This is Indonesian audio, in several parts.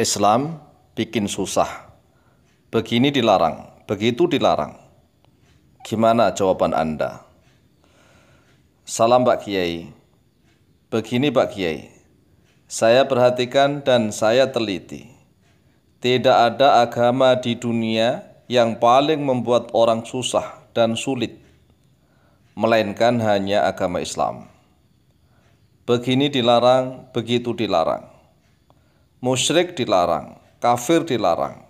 Islam bikin susah. Begini dilarang, begitu dilarang. Gimana jawaban Anda? Salam Pak Kiai. Begini Pak Kiai, saya perhatikan dan saya teliti. Tidak ada agama di dunia yang paling membuat orang susah dan sulit, melainkan hanya agama Islam. Begini dilarang, begitu dilarang musyrik dilarang, kafir dilarang,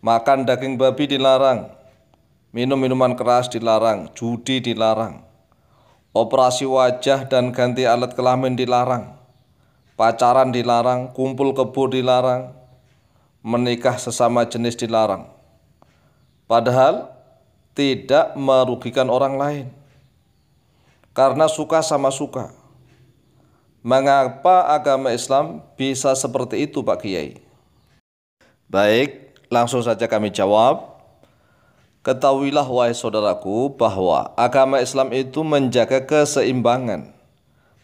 makan daging babi dilarang, minum minuman keras dilarang, judi dilarang, operasi wajah dan ganti alat kelamin dilarang, pacaran dilarang, kumpul kebo dilarang, menikah sesama jenis dilarang. Padahal tidak merugikan orang lain. Karena suka sama suka. Mengapa agama Islam bisa seperti itu Pak Kiai? Baik, langsung saja kami jawab. Ketahuilah wahai saudaraku bahwa agama Islam itu menjaga keseimbangan,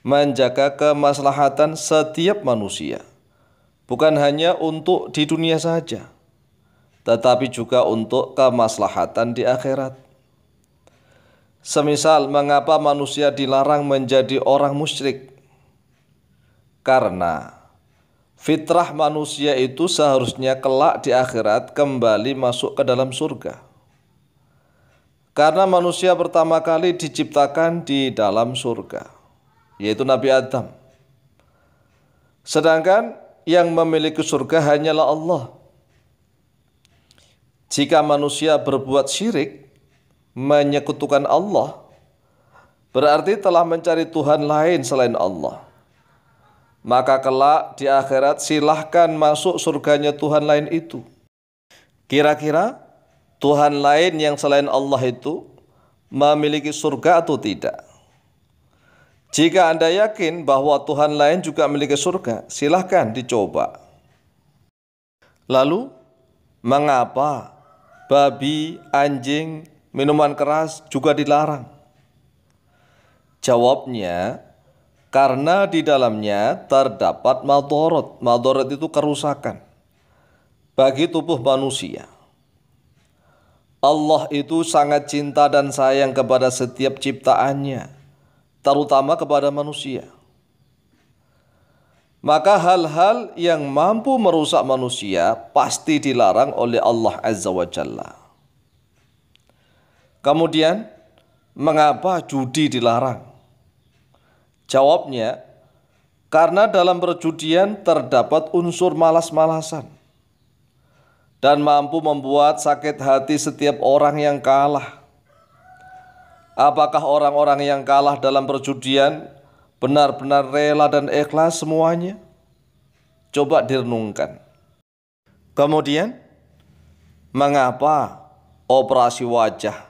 menjaga kemaslahatan setiap manusia. Bukan hanya untuk di dunia saja, tetapi juga untuk kemaslahatan di akhirat. Semisal mengapa manusia dilarang menjadi orang musyrik karena fitrah manusia itu seharusnya kelak di akhirat kembali masuk ke dalam surga. Karena manusia pertama kali diciptakan di dalam surga, yaitu Nabi Adam. Sedangkan yang memiliki surga hanyalah Allah. Jika manusia berbuat syirik, menyekutukan Allah, berarti telah mencari Tuhan lain selain Allah maka kelak di akhirat silahkan masuk surganya Tuhan lain itu. Kira-kira Tuhan lain yang selain Allah itu memiliki surga atau tidak? Jika Anda yakin bahwa Tuhan lain juga memiliki surga, silahkan dicoba. Lalu, mengapa babi, anjing, minuman keras juga dilarang? Jawabnya, karena di dalamnya terdapat madorot. Madorot itu kerusakan bagi tubuh manusia. Allah itu sangat cinta dan sayang kepada setiap ciptaannya, terutama kepada manusia. Maka hal-hal yang mampu merusak manusia pasti dilarang oleh Allah Azza wa Jalla. Kemudian, mengapa judi dilarang? Jawabnya, karena dalam perjudian terdapat unsur malas-malasan dan mampu membuat sakit hati setiap orang yang kalah. Apakah orang-orang yang kalah dalam perjudian benar-benar rela dan ikhlas semuanya? Coba direnungkan. Kemudian, mengapa operasi wajah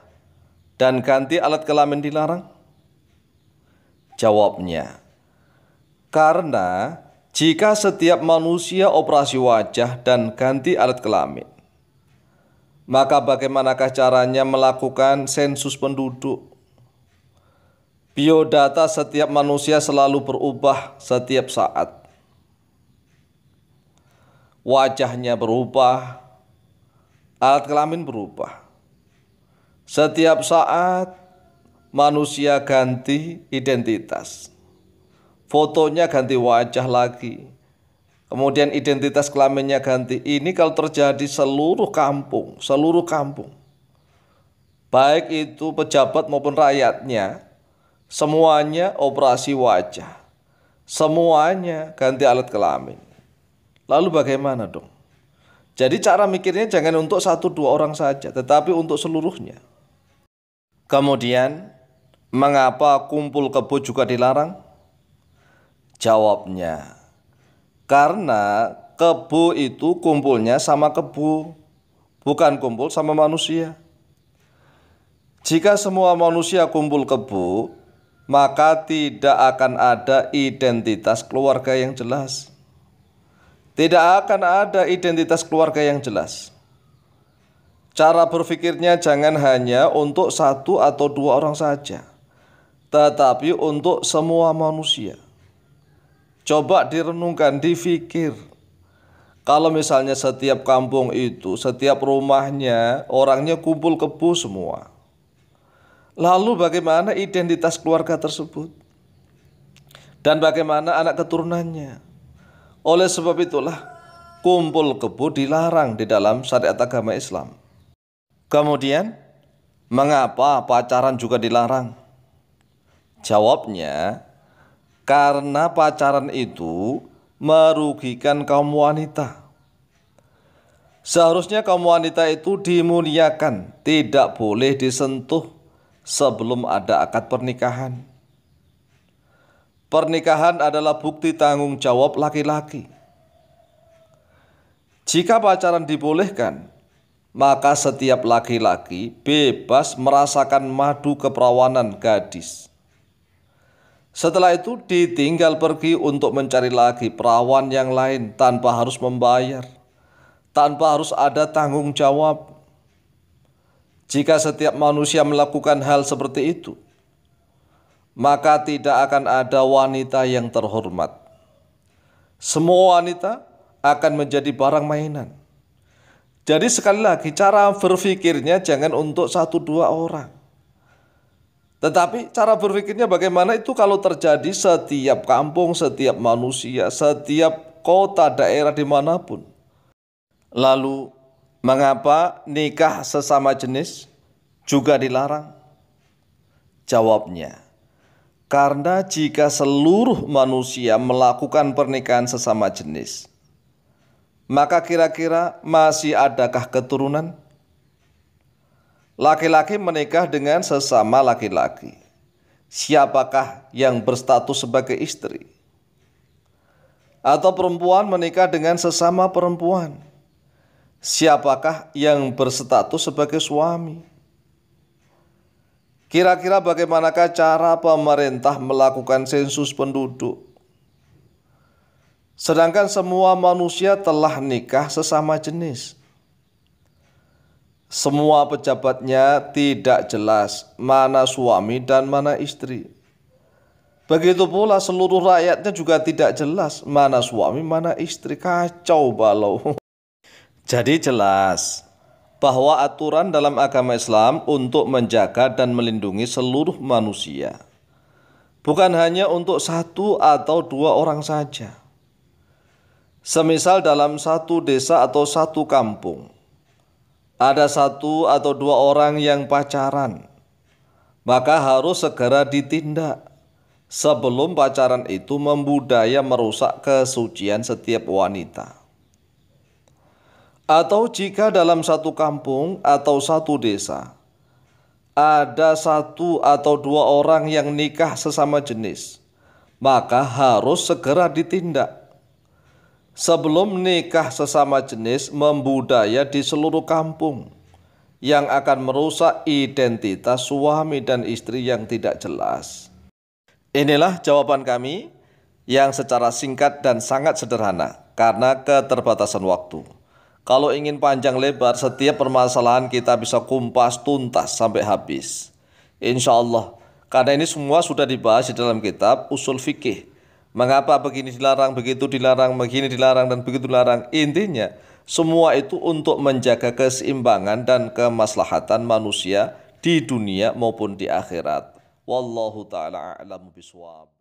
dan ganti alat kelamin dilarang? Jawabnya, karena jika setiap manusia operasi wajah dan ganti alat kelamin, maka bagaimanakah caranya melakukan sensus penduduk? Biodata setiap manusia selalu berubah setiap saat. Wajahnya berubah, alat kelamin berubah. Setiap saat manusia ganti identitas. Fotonya ganti wajah lagi. Kemudian identitas kelaminnya ganti. Ini kalau terjadi seluruh kampung, seluruh kampung. Baik itu pejabat maupun rakyatnya, semuanya operasi wajah. Semuanya ganti alat kelamin. Lalu bagaimana dong? Jadi cara mikirnya jangan untuk satu dua orang saja, tetapi untuk seluruhnya. Kemudian Mengapa kumpul kebo juga dilarang? Jawabnya, karena kebo itu kumpulnya sama kebu, bukan kumpul sama manusia. Jika semua manusia kumpul kebu, maka tidak akan ada identitas keluarga yang jelas. Tidak akan ada identitas keluarga yang jelas. Cara berpikirnya jangan hanya untuk satu atau dua orang saja tetapi untuk semua manusia. Coba direnungkan, difikir. Kalau misalnya setiap kampung itu, setiap rumahnya, orangnya kumpul kebu semua. Lalu bagaimana identitas keluarga tersebut? Dan bagaimana anak keturunannya? Oleh sebab itulah, kumpul kebu dilarang di dalam syariat agama Islam. Kemudian, mengapa pacaran juga dilarang? Jawabnya, karena pacaran itu merugikan kaum wanita. Seharusnya kaum wanita itu dimuliakan, tidak boleh disentuh sebelum ada akad pernikahan. Pernikahan adalah bukti tanggung jawab laki-laki. Jika pacaran dibolehkan, maka setiap laki-laki bebas merasakan madu keperawanan gadis setelah itu ditinggal pergi untuk mencari lagi perawan yang lain tanpa harus membayar, tanpa harus ada tanggung jawab. Jika setiap manusia melakukan hal seperti itu, maka tidak akan ada wanita yang terhormat. Semua wanita akan menjadi barang mainan. Jadi sekali lagi cara berpikirnya jangan untuk satu dua orang tetapi cara berpikirnya bagaimana itu kalau terjadi setiap kampung, setiap manusia, setiap kota, daerah dimanapun. Lalu mengapa nikah sesama jenis juga dilarang? Jawabnya, karena jika seluruh manusia melakukan pernikahan sesama jenis, maka kira-kira masih adakah keturunan? Laki-laki menikah dengan sesama laki-laki. Siapakah yang berstatus sebagai istri? Atau perempuan menikah dengan sesama perempuan? Siapakah yang berstatus sebagai suami? Kira-kira bagaimanakah cara pemerintah melakukan sensus penduduk? Sedangkan semua manusia telah nikah sesama jenis semua pejabatnya tidak jelas mana suami dan mana istri. Begitu pula seluruh rakyatnya juga tidak jelas mana suami, mana istri. Kacau balau. Jadi jelas bahwa aturan dalam agama Islam untuk menjaga dan melindungi seluruh manusia. Bukan hanya untuk satu atau dua orang saja. Semisal dalam satu desa atau satu kampung, ada satu atau dua orang yang pacaran, maka harus segera ditindak sebelum pacaran itu membudaya merusak kesucian setiap wanita. Atau jika dalam satu kampung atau satu desa ada satu atau dua orang yang nikah sesama jenis, maka harus segera ditindak sebelum nikah sesama jenis membudaya di seluruh kampung yang akan merusak identitas suami dan istri yang tidak jelas. Inilah jawaban kami yang secara singkat dan sangat sederhana karena keterbatasan waktu. Kalau ingin panjang lebar, setiap permasalahan kita bisa kumpas tuntas sampai habis. Insya Allah, karena ini semua sudah dibahas di dalam kitab Usul Fikih Mengapa begini dilarang, begitu dilarang, begini dilarang, dan begitu dilarang. Intinya, semua itu untuk menjaga keseimbangan dan kemaslahatan manusia di dunia maupun di akhirat. Wallahu ta'ala a'lamu biswab.